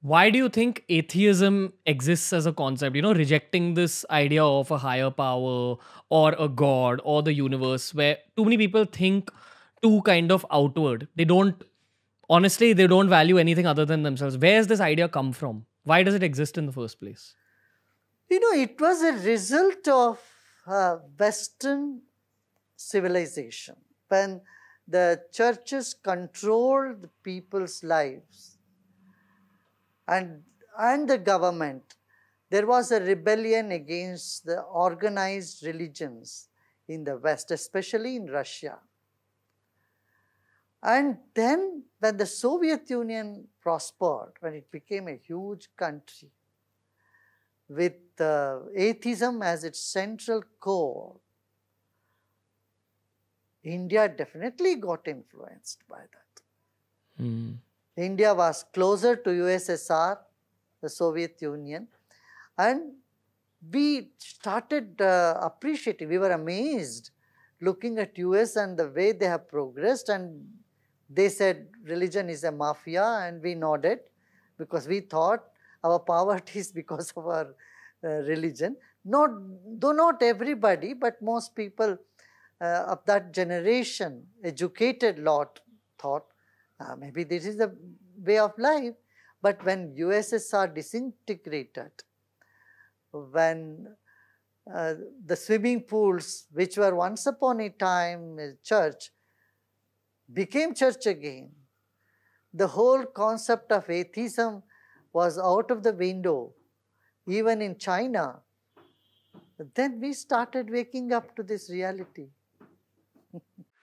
Why do you think atheism exists as a concept? You know, rejecting this idea of a higher power or a god or the universe, where too many people think too kind of outward. They don't, honestly, they don't value anything other than themselves. Where's this idea come from? Why does it exist in the first place? You know, it was a result of uh, Western civilization when the churches controlled people's lives and, and the government. There was a rebellion against the organized religions in the West, especially in Russia. And then, when the Soviet Union prospered, when it became a huge country with uh, atheism as its central core, India definitely got influenced by that. Mm. India was closer to USSR, the Soviet Union, and we started uh, appreciating, we were amazed looking at US and the way they have progressed and they said religion is a mafia and we nodded because we thought our poverty is because of our uh, religion. Not, though not everybody, but most people uh, of that generation, educated lot thought uh, maybe this is the way of life. But when USSR disintegrated, when uh, the swimming pools, which were once upon a time a church, became church again, the whole concept of atheism was out of the window, even in China. Then we started waking up to this reality.